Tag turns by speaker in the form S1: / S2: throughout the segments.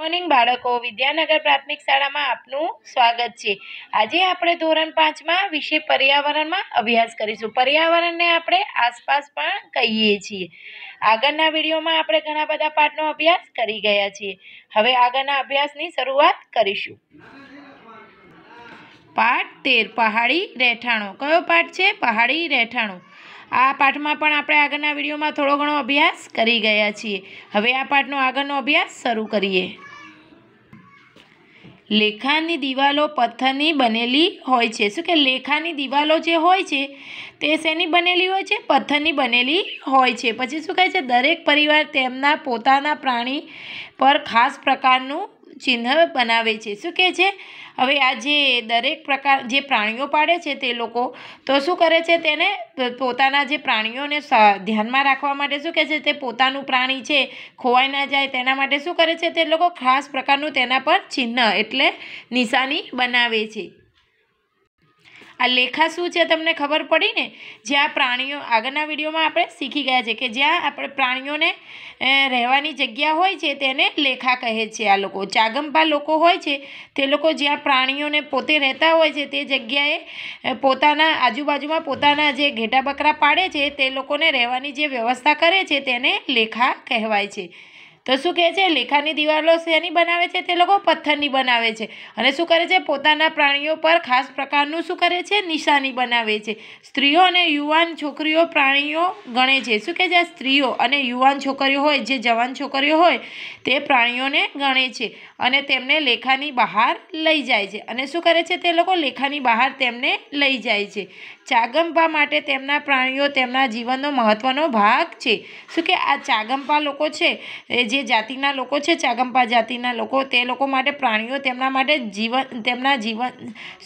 S1: morning બાળકો વિદ્યાનગર પ્રાથમિક શાળામાં આપનું સ્વાગત છે આજે આપણે ધોરણ પાંચમાં વિશે પર્યાવરણમાં અભ્યાસ કરીશું પર્યાવરણને આપણે આસપાસ પણ કહીએ છીએ આગળના વિડીયોમાં આપણે ઘણા બધા પાઠનો અભ્યાસ કરી ગયા છીએ હવે આગળના અભ્યાસની શરૂઆત કરીશું પાઠ તેર પહાડી રહેઠાણો કયો પાઠ છે પહાડી રહેઠાણો આ પાઠમાં પણ આપણે આગળના વિડીયોમાં થોડો ઘણો અભ્યાસ કરી ગયા છીએ હવે આ પાઠનો આગળનો અભ્યાસ શરૂ કરીએ લેખાની દિવાલો પથ્થરની બનેલી હોય છે શું કે લેખાની દિવાલો જે હોય છે તે શેની બનેલી હોય છે પથ્થરની બનેલી હોય છે પછી શું કહે છે દરેક પરિવાર તેમના પોતાના પ્રાણી પર ખાસ પ્રકારનું ચિહ્ન બનાવે છે શું કહે છે હવે આ જે દરેક પ્રકાર જે પ્રાણીઓ પાડે છે તે લોકો તો શું કરે છે તેને પોતાના જે પ્રાણીઓને ધ્યાનમાં રાખવા માટે શું કહે છે તે પોતાનું પ્રાણી છે ખોવાઈ ના જાય તેના માટે શું કરે છે તે લોકો ખાસ પ્રકારનું તેના પર ચિહ્ન એટલે નિશાની બનાવે છે આ લેખા શું છે તમને ખબર પડી ને જ્યાં પ્રાણીઓ આગળના વિડીયોમાં આપણે શીખી ગયા છે કે જ્યાં આપણે પ્રાણીઓને રહેવાની જગ્યા હોય છે તેને લેખા કહે છે આ લોકો ચાગંપા લોકો હોય છે તે લોકો જ્યાં પ્રાણીઓને પોતે રહેતા હોય છે તે જગ્યાએ પોતાના આજુબાજુમાં પોતાના જે ઘેટા બકરા પાડે છે તે લોકોને રહેવાની જે વ્યવસ્થા કરે છે તેને લેખા કહેવાય છે તો શું કહે છે લેખાની દિવાલો શેની બનાવે છે તે લોકો પથ્થરની બનાવે છે અને શું કરે છે પોતાના પ્રાણીઓ પર ખાસ પ્રકારનું શું કરે છે નિશાની બનાવે છે સ્ત્રીઓ અને યુવાન છોકરીઓ પ્રાણીઓ ગણે છે શું કહે છે સ્ત્રીઓ અને યુવાન છોકરીઓ હોય જે જવાન છોકરીઓ હોય તે પ્રાણીઓને ગણે છે અને તેમને લેખાની બહાર લઈ જાય છે અને શું કરે છે તે લોકો લેખાની બહાર તેમને લઈ જાય છે ચાગંપા માટે તેમના પ્રાણીઓ તેમના જીવનનો મહત્ત્વનો ભાગ છે શું કે આ ચાગંપા લોકો છે એ જે જાતિના લોકો છે ચાગંપા જાતિના લોકો તે લોકો માટે પ્રાણીઓ તેમના માટે જીવન તેમના જીવન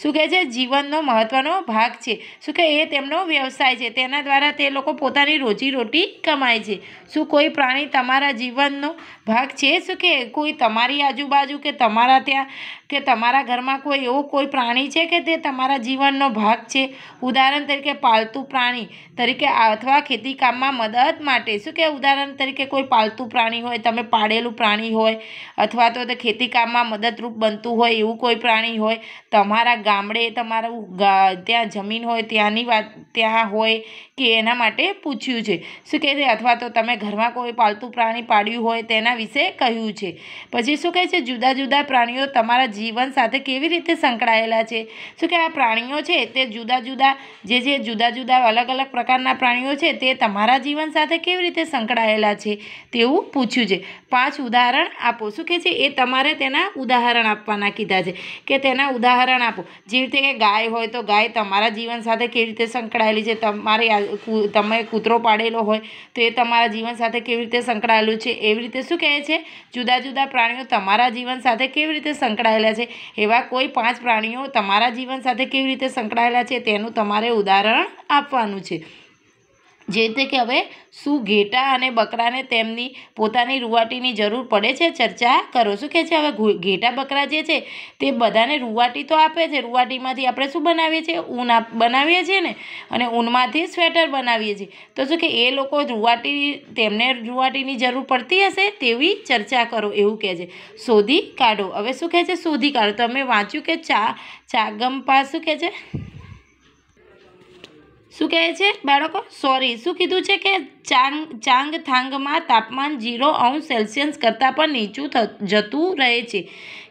S1: શું કહે છે જીવનનો મહત્ત્વનો ભાગ છે શું કે એ તેમનો વ્યવસાય છે તેના દ્વારા તે લોકો પોતાની રોજીરોટી કમાય છે શું કોઈ પ્રાણી તમારા જીવનનો ભાગ છે શું કે કોઈ તમારી આજુબાજુ કે તમારા ત્યાં કે તમારા ઘરમાં કોઈ એવું કોઈ પ્રાણી છે કે તે તમારા જીવનનો ભાગ છે ઉદાહરણ તરીકે પાલતુ પ્રાણી તરીકે અથવા ખેતીકામમાં મદદ માટે શું કે ઉદાહરણ તરીકે કોઈ પાલતુ પ્રાણી હોય તમે પાળેલું પ્રાણી હોય અથવા તો તે ખેતીકામમાં મદદરૂપ બનતું હોય એવું કોઈ પ્રાણી હોય તમારા ગામડે તમારું ત્યાં જમીન હોય ત્યાંની વાત ત્યાં હોય કે એના માટે પૂછ્યું છે શું કહે છે અથવા તો તમે ઘરમાં કોઈ પાલતુ પ્રાણી પાડ્યું હોય તેના વિશે કહ્યું છે પછી શું કહે છે જુદા જુદા પ્રાણીઓ તમારા જીવન સાથે કેવી રીતે સંકળાયેલા છે શું કે આ પ્રાણીઓ છે તે જુદા જુદા જે જે જુદા જુદા અલગ અલગ પ્રકારના પ્રાણીઓ છે તે તમારા જીવન સાથે કેવી રીતે સંકળાયેલા છે તેવું પૂછ્યું છે પાંચ ઉદાહરણ આપો શું કે છે એ તમારે તેના ઉદાહરણ આપવાના કીધા છે કે તેના ઉદાહરણ આપો જેવી રીતે કે ગાય હોય તો ગાય તમારા જીવન સાથે કેવી રીતે સંકળાયેલી છે તમારે તમે કૂતરો પાડેલો હોય તો એ તમારા જીવન સાથે કેવી રીતે સંકળાયેલું છે એવી રીતે શું કહે છે જુદા જુદા પ્રાણીઓ તમારા જીવન સાથે કેવી રીતે સંકળાયેલા સંકળાયેલા છે એવા કોઈ પાંચ પ્રાણીઓ તમારા જીવન સાથે કેવી રીતે સંકળાયેલા છે તેનું તમારે ઉદાહરણ આપવાનું છે જે રીતે કે હવે શું ઘેટા અને બકરાને તેમની પોતાની રૂવાટીની જરૂર પડે છે ચર્ચા કરો શું કહે છે હવે ઘેટા બકરા જે છે તે બધાને રૂવાટી તો આપે છે રૂવાટીમાંથી આપણે શું બનાવીએ છીએ ઊન આપ બનાવીએ છીએ ને અને ઊનમાંથી સ્વેટર બનાવીએ છીએ તો શું કે એ લોકો રૂવાટી તેમને રૂવાટીની જરૂર પડતી હશે તેવી ચર્ચા કરો એવું કહે છે શોધી કાઢો હવે શું કહે છે શોધી કાઢો તમે વાંચ્યું કે ચા ચાગંપા શું કહે છે શું કહે છે બાળકો સોરી શું કીધું છે કે ચાંગ ચાંગથાંગમાં તાપમાન ઝીરો અંશ સેલ્સિયસ કરતાં પણ નીચું જતું રહે છે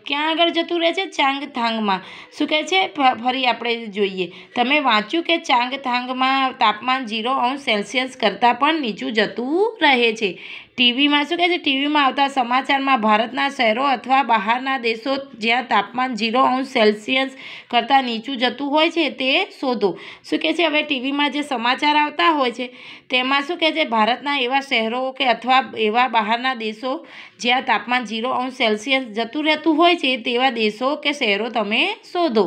S1: ક્યાં આગળ જતું રહે છે ચાંગથાંગમાં શું કહે છે ફરી આપણે જોઈએ તમે વાંચ્યું કે ચાંગથાંગમાં તાપમાન ઝીરો અંશ સેલ્સિયસ કરતાં પણ નીચું જતું રહે છે ટીવીમાં શું કહે છે ટીવીમાં આવતા સમાચારમાં ભારતના શહેરો અથવા બહારના દેશો જ્યાં તાપમાન ઝીરો અંશ સેલ્સિયસ કરતાં નીચું જતું હોય છે તે શોધો શું કહે છે હવે ટીવીમાં જે સમાચાર આવતા હોય છે તેમાં શું કહે છે ભારતના એવા શહેરો કે અથવા એવા બહારના દેશો જ્યાં તાપમાન ઝીરો અંશ સેલ્સિયસ જતું રહેતું હોય છે તેવા દેશો કે શહેરો તમે શોધો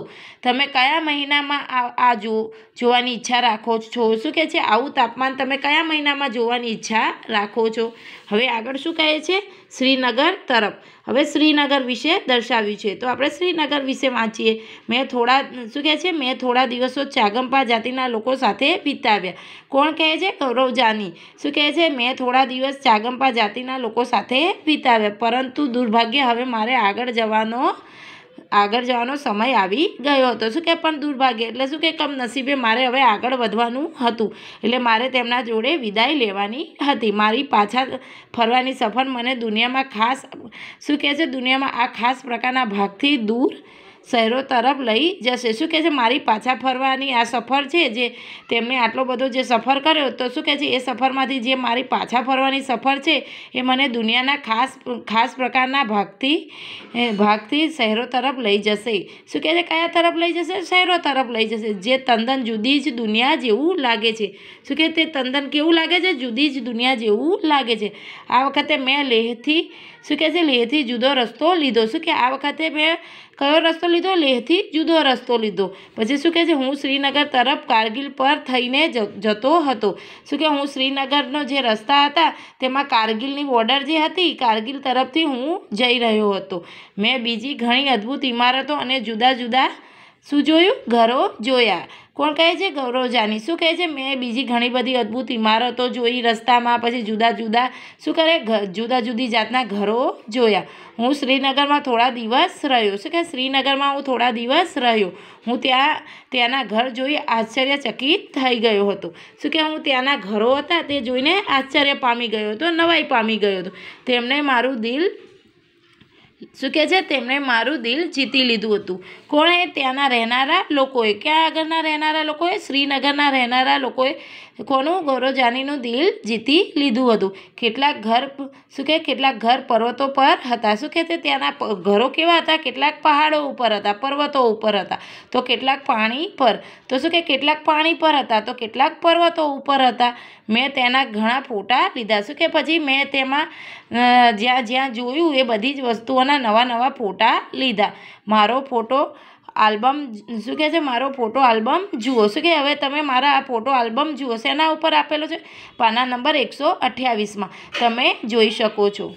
S1: તમે કયા મહિનામાં આ જો જોવાની ઈચ્છા રાખો છો શું કહે છે આવું તાપમાન તમે કયા મહિનામાં જોવાની ઈચ્છા રાખો છો હવે આગળ શું કહે છે શ્રીનગર તરફ હવે શ્રીનગર વિશે દર્શાવ્યું છે તો આપણે શ્રીનગર વિશે વાંચીએ મેં થોડા શું કહે છે મેં થોડા દિવસો ચાગંપા જાતિના લોકો સાથે વિતાવ્યા કોણ કહે છે ગૌરવ જાની શું કહે છે મેં થોડા દિવસ ચાગંપા જાતિના લોકો સાથે વિતાવ્યા પરંતુ દુર્ભાગ્ય હવે મારે આગળ જવાનો આગળ જવાનો સમય આવી ગયો હતો શું કે પણ દુર્ભાગ્ય એટલે શું કે નસીબે મારે હવે આગળ વધવાનું હતું એટલે મારે તેમના જોડે વિદાય લેવાની હતી મારી પાછા ફરવાની સફર મને દુનિયામાં ખાસ શું કહે છે દુનિયામાં આ ખાસ પ્રકારના ભાગથી દૂર શહેરો તરફ લઈ જશે શું કહે છે મારી પાછા ફરવાની આ સફર છે જે તેમણે આટલો બધો જે સફર કર્યો તો શું કહે છે એ સફરમાંથી જે મારી પાછા ફરવાની સફર છે એ મને દુનિયાના ખાસ ખાસ પ્રકારના ભાગથી ભાગથી શહેરો તરફ લઈ જશે શું કહે છે કયા તરફ લઈ જશે શહેરો તરફ લઈ જશે જે તંદન જુદી જ દુનિયા જેવું લાગે છે શું કહે તે તંદન કેવું લાગે છે જુદી જ દુનિયા જેવું લાગે છે આ વખતે મેં લેહથી શું કહે છે લેહથી જુદો રસ્તો લીધો શું કે આ વખતે મેં કયો રસ્તો લીધો લેહથી જુદો રસ્તો લીધો પછી શું કહે છે હું શ્રીનગર તરફ કારગિલ પર થઈને જતો હતો શું કે હું શ્રીનગરનો જે રસ્તા હતા તેમાં કારગિલની બોર્ડર જે હતી કારગિલ તરફથી હું જઈ રહ્યો હતો મેં બીજી ઘણી અદ્ભુત ઇમારતો અને જુદા જુદા શું જોયું ઘરો જોયા કોણ કહે છે ગૌરવજાની શું કહે છે મેં બીજી ઘણી બધી અદ્ભુત ઇમારતો જોઈ રસ્તામાં પછી જુદા જુદા શું કરે જુદા જુદી જાતના ઘરો જોયા હું શ્રીનગરમાં થોડા દિવસ રહ્યો શું કે શ્રીનગરમાં હું થોડા દિવસ રહ્યો હું ત્યાં ત્યાંના ઘર જોઈ આશ્ચર્યચકિત થઈ ગયો હતો શું કે હું ત્યાંના ઘરો હતા તે જોઈને આશ્ચર્ય પામી ગયો હતો નવાઈ પામી ગયો હતો તેમણે મારું દિલ શું કહે છે તેમણે મારું દિલ જીતી લીધું હતું કોણે ત્યાંના રહેનારા લોકોએ ક્યાં આગળના રહેનારા લોકોએ શ્રીનગરના રહેનારા લોકોએ કોનું ગોરોજાનીનું દિલ જીતી લીધું હતું કેટલાક ઘર શું કે કેટલાક ઘર પર્વતો પર હતા શું કે તે ત્યાંના ઘરો કેવા હતા કેટલાક પહાડો ઉપર હતા પર્વતો ઉપર હતા તો કેટલાક પાણી પર તો શું કે કેટલાક પાણી પર હતા તો કેટલાક પર્વતો ઉપર હતા મેં તેના ઘણા ફોટા લીધા શું કે પછી મેં તેમાં જ્યાં જ્યાં જોયું એ બધી જ વસ્તુઓના નવા નવા ફોટા લીધા મારો ફોટો આલ્બમ શું કહે છે મારો ફોટો આલ્બમ જુઓ શું કે હવે તમે મારા આ ફોટો આલ્બમ જુઓ શેના ઉપર આપેલો છે પાના નંબર એકસો અઠ્યાવીસમાં તમે જોઈ શકો છો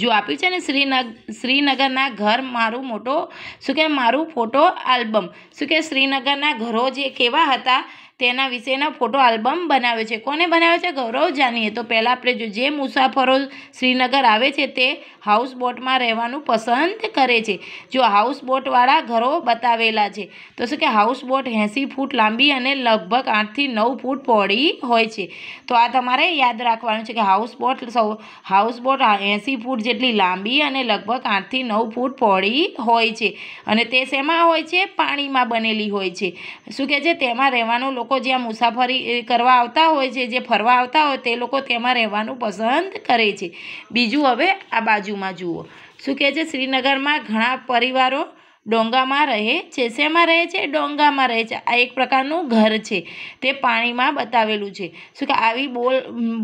S1: જો આપ્યું છે ને શ્રીનગ શ્રીનગરના ઘર મારું મોટો શું કે મારું ફોટો આલ્બમ શું કે શ્રીનગરના ઘરો જે કેવા હતા તેના વિશેના ફોટો આલ્બમ બનાવે છે કોને બનાવે છે ગૌરવ જાનીએ તો પહેલાં આપણે જો જે મુસાફરો શ્રીનગર આવે છે તે હાઉસ બોટમાં રહેવાનું પસંદ કરે છે જો હાઉસ બોટવાળા ઘરો બતાવેલા છે તો શું કે હાઉસ બોટ એંસી ફૂટ લાંબી અને લગભગ આઠથી નવ ફૂટ પહોળી હોય છે તો આ તમારે યાદ રાખવાનું છે કે હાઉસ બોટ સૌ હાઉસ બોટ એંસી ફૂટ જેટલી લાંબી અને લગભગ આઠથી નવ ફૂટ પહોળી હોય છે અને તે શેમાં હોય છે પાણીમાં બનેલી હોય છે શું કહે છે તેમાં રહેવાનું લોકો જ્યાં મુસાફરી કરવા આવતા હોય છે જે ફરવા આવતા હોય તે લોકો તેમાં રહેવાનું પસંદ કરે છે બીજું હવે આ બાજુમાં જુઓ શું કહે છે શ્રીનગરમાં ઘણા પરિવારો ડોંગામાં રહે છે શેમાં રહે છે ડોંગામાં રહે છે આ એક પ્રકારનું ઘર છે તે પાણીમાં બતાવેલું છે શું કે આવી બોલ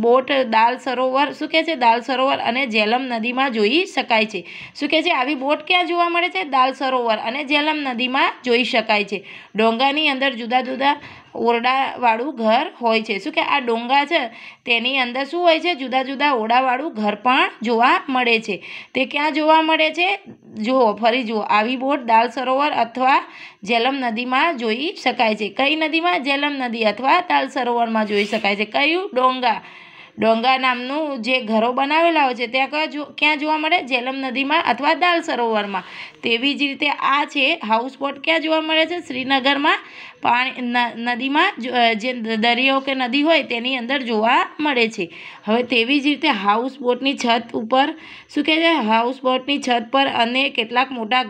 S1: બોટ દાલ સરોવર શું કહે છે દાલ સરોવર અને જેલમ નદીમાં જોઈ શકાય છે શું કહે છે આવી બોટ ક્યાં જોવા મળે છે દાલ સરોવર અને જેલમ નદીમાં જોઈ શકાય છે ડોંગાની અંદર જુદા જુદા ઓરડાવાળું ઘર હોય છે શું કે આ ડોંગા છે તેની અંદર શું હોય છે જુદા જુદા ઓરડાવાળું ઘર પણ જોવા મળે છે તે ક્યાં જોવા મળે છે જુઓ ફરી જુઓ આવી બોટ દાલ સરોવર અથવા જેલમ નદીમાં જોઈ શકાય છે કઈ નદીમાં જેલમ નદી અથવા દાલ સરોવરમાં જોઈ શકાય છે કયું ડોંગા ડોંગા નામનું જે ઘરો બનાવેલા હોય છે ત્યાં કયા ક્યાં જોવા મળે જેલમ નદીમાં અથવા દાલ સરોવરમાં તેવી જ રીતે આ છે હાઉસ બોટ ક્યાં જોવા મળે છે શ્રીનગરમાં પાણી નદીમાં જે દરિયો કે નદી હોય તેની અંદર જોવા મળે છે હવે તેવી જ રીતે હાઉસ બોટની છત ઉપર શું કહે છે હાઉસ બોટની છત પર અને કેટલાક મોટા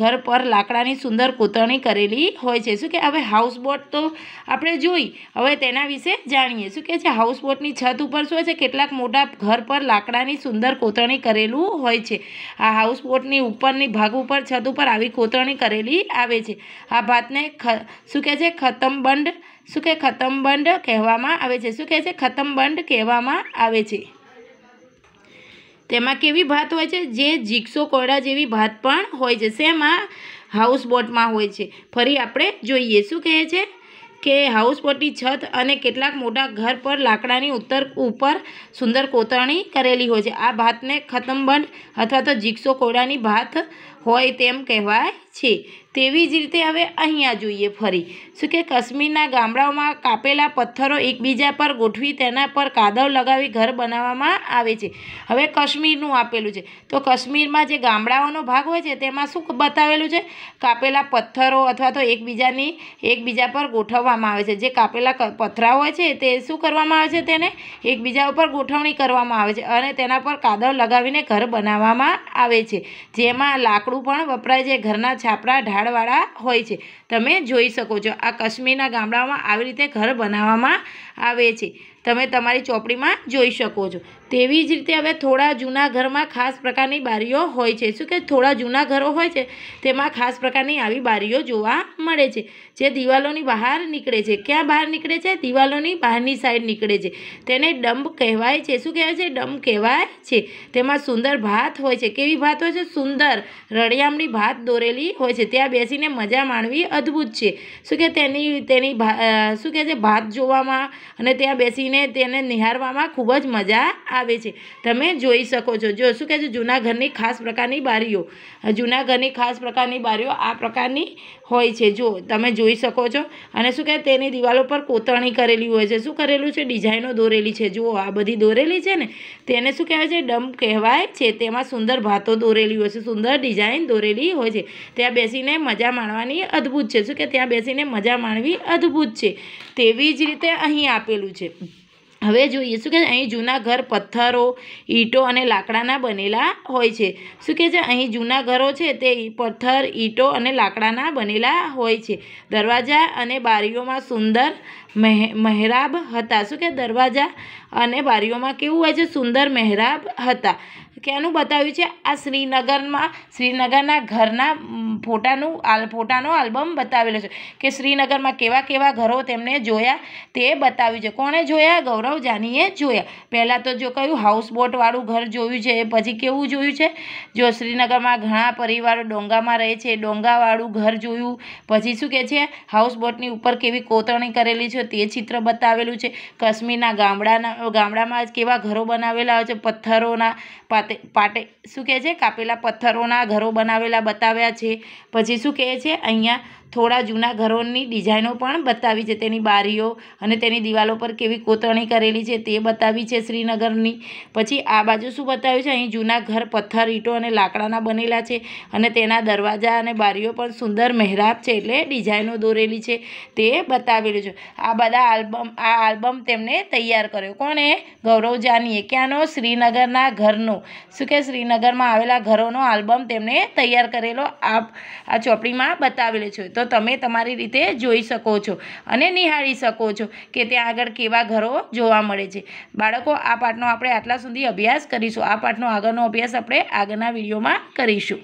S1: ઘર પર લાકડાની સુંદર કોતરણી કરેલી હોય છે શું કે હવે હાઉસ બોટ તો આપણે જોઈ હવે તેના વિશે જાણીએ શું કહે છે હાઉસ બોટની છત ઉપર શું છે કેટલાક મોટા ઘર પર લાકડાની સુંદર કોતરણી કરેલું હોય છે આ હાઉસ બોટની ઉપરની ભાગ ઉપર છત ઉપર આવી કોતરણી કરેલી આવે છે આ ભાતને ખ શું કહે છે ખતમબંડ શું કે ખતમબંધ કહેવામાં આવે છે શું કહે છે ખતમબંધ કહેવામાં આવે છે તેમાં કેવી ભાત હોય છે જે જીક્ષો કોયડા જેવી ભાત પણ હોય છે શેમાં હાઉસબોટમાં હોય છે ફરી આપણે જોઈએ શું કહે છે કે હાઉસ હાઉસબોટની છત અને કેટલાક મોટા ઘર પર લાકડાની ઉત્તર ઉપર સુંદર કોતરણી કરેલી હોય છે આ ભાતને ખતમબંધ અથવા તો જીક્ષો કોડાની ભાત હોય તેમ કહેવાય છે તેવી જ રીતે હવે અહીંયા જોઈએ ફરી શું કે કાશ્મીરના ગામડાઓમાં કાપેલા પથ્થરો એકબીજા પર ગોઠવી તેના પર કાદવ લગાવી ઘર બનાવવામાં આવે છે હવે કાશ્મીરનું આપેલું છે તો કાશ્મીરમાં જે ગામડાઓનો ભાગ હોય છે તેમાં શું બતાવેલું છે કાપેલા પથ્થરો અથવા તો એકબીજાની એકબીજા પર ગોઠવવામાં આવે છે જે કાપેલા પથરા હોય છે તે શું કરવામાં આવે છે તેને એકબીજા ઉપર ગોઠવણી કરવામાં આવે છે અને તેના પર કાદવ લગાવીને ઘર બનાવવામાં આવે છે જેમાં લાકડું પણ વપરાય છે ઘરના છાપરા ઢાળ ઝાડવાળા હોય છે તમે જોઈ શકો છો આ કાશ્મીરના ગામડાઓમાં આવી રીતે ઘર બનાવવામાં આવે છે તમે તમારી ચોપડીમાં જોઈ શકો છો તેવી જ રીતે હવે થોડા જૂના ઘરમાં ખાસ પ્રકારની બારીઓ હોય છે શું કે થોડા જૂના ઘરો હોય છે તેમાં ખાસ પ્રકારની આવી બારીઓ જોવા મળે છે જે દિવાલોની બહાર નીકળે છે ક્યાં બહાર નીકળે છે દિવાલોની બહારની સાઈડ નીકળે છે તેને ડંબ કહેવાય છે શું કહેવાય છે ડંબ કહેવાય છે તેમાં સુંદર ભાત હોય છે કેવી ભાત હોય છે સુંદર રળિયામણી ભાત દોરેલી હોય છે ત્યાં બેસીને મજા માણવી અદ્ભુત છે શું કે તેની તેની શું કહે છે ભાત જોવામાં અને ત્યાં બેસીને તેને નિહારવામાં ખૂબ જ મજા આવે છે તમે જોઈ શકો છો જો શું કહે છે જૂના ઘરની ખાસ પ્રકારની બારીઓ જૂના ઘરની ખાસ પ્રકારની બારીઓ આ પ્રકારની હોય છે જો તમે જો જોઈ શકો છો અને શું કહેવાય તેની દિવાલો પર કોતરણી કરેલી હોય છે શું કરેલું છે ડિઝાઇનો દોરેલી છે જુઓ આ બધી દોરેલી છે ને તેને શું કહેવાય છે ડમ કહેવાય છે તેમાં સુંદર ભાતો દોરેલી હોય છે સુંદર ડિઝાઇન દોરેલી હોય છે ત્યાં બેસીને મજા માણવાની અદ્ભુત છે શું કે ત્યાં બેસીને મજા માણવી અદ્ભુત છે તેવી જ રીતે અહીં આપેલું છે હવે જોઈએ શું કે અહીં જૂના ઘર પથ્થરો ઈંટો અને લાકડાના બનેલા હોય છે શું કે છે અહીં જૂના ઘરો છે તે પથ્થર ઈંટો અને લાકડાના બનેલા હોય છે દરવાજા અને બારીઓમાં સુંદર મહેરાબ હતા શું કે દરવાજા અને બારીઓમાં કેવું હોય છે સુંદર મહેરાબ હતા કેનું બતાવ્યું છે આ શ્રીનગરમાં શ્રીનગરના ઘરના ફોટાનું આલ ફોટાનો આલ્બમ બતાવેલો છે કે શ્રીનગરમાં કેવા કેવા ઘરો તેમણે જોયા તે બતાવ્યું છે કોણે જોયા ગૌરવ જાનીએ જોયા પહેલાં તો જો કયું હાઉસબોટવાળું ઘર જોયું છે પછી કેવું જોયું છે જો શ્રીનગરમાં ઘણા પરિવારો ડોંગામાં રહે છે ડોંગાવાળું ઘર જોયું પછી શું કહે છે હાઉસબોટની ઉપર કેવી કોતરણી કરેલી છે તે ચિત્ર બતાવેલું છે કાશ્મીરના ગામડાના ગામડામાં કેવા ઘરો બનાવેલા હોય છે પથ્થરોના પાતે પાટે શું કહે છે કાપેલા પથ્થરોના ઘરો બનાવેલા બતાવ્યા છે પછી શું કહે છે અહીંયા થોડા જૂના ઘરોની ડિઝાઇનો પણ બતાવી છે તેની બારીઓ અને તેની દિવાલો પર કેવી કોતરણી કરેલી છે તે બતાવી છે શ્રીનગરની પછી આ બાજુ શું બતાવ્યું છે અહીં જૂના ઘર પથ્થર ઈંટો અને લાકડાના બનેલા છે અને તેના દરવાજા અને બારીઓ પણ સુંદર મહેરાબ છે એટલે ડિઝાઇનો દોરેલી છે તે બતાવેલું છે આ બધા આલ્બમ આ આલ્બમ તેમણે તૈયાર કર્યો કોણે ગૌરવ જાનીએ ક્યાંનો શ્રીનગરના ઘરનો શું કે શ્રીનગરમાં આવેલા ઘરોનો આલ્બમ તેમણે તૈયાર કરેલો આ આ ચોપડીમાં બતાવેલો છે તો તમે તમારી રીતે જોઈ શકો છો અને નિહાળી શકો છો કે ત્યાં આગળ કેવા ઘરો જોવા મળે છે બાળકો આ પાઠનો આપણે આટલા સુધી અભ્યાસ કરીશું આ પાઠનો આગળનો અભ્યાસ આપણે આગળના વિડીયોમાં કરીશું